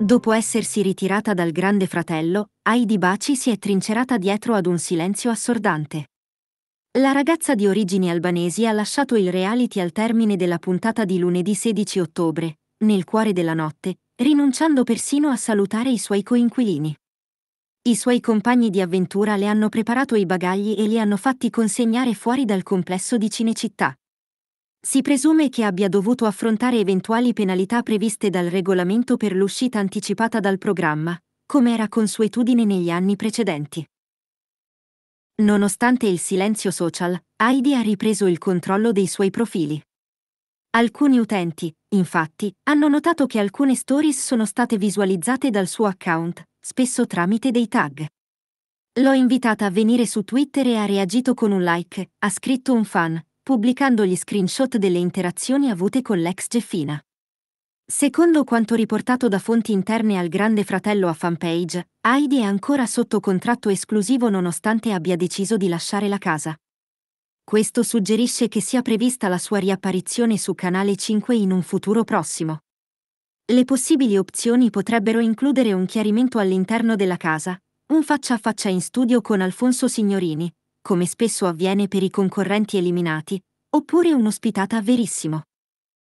Dopo essersi ritirata dal Grande Fratello, Heidi Baci si è trincerata dietro ad un silenzio assordante. La ragazza di origini albanesi ha lasciato il reality al termine della puntata di lunedì 16 ottobre, nel cuore della notte, rinunciando persino a salutare i suoi coinquilini. I suoi compagni di avventura le hanno preparato i bagagli e li hanno fatti consegnare fuori dal complesso di Cinecittà si presume che abbia dovuto affrontare eventuali penalità previste dal regolamento per l'uscita anticipata dal programma, come era consuetudine negli anni precedenti. Nonostante il silenzio social, Heidi ha ripreso il controllo dei suoi profili. Alcuni utenti, infatti, hanno notato che alcune stories sono state visualizzate dal suo account, spesso tramite dei tag. L'ho invitata a venire su Twitter e ha reagito con un like, ha scritto un fan, pubblicando gli screenshot delle interazioni avute con l'ex Geffina. Secondo quanto riportato da fonti interne al Grande Fratello a fanpage, Heidi è ancora sotto contratto esclusivo nonostante abbia deciso di lasciare la casa. Questo suggerisce che sia prevista la sua riapparizione su Canale 5 in un futuro prossimo. Le possibili opzioni potrebbero includere un chiarimento all'interno della casa, un faccia a faccia in studio con Alfonso Signorini, come spesso avviene per i concorrenti eliminati, oppure un'ospitata verissimo.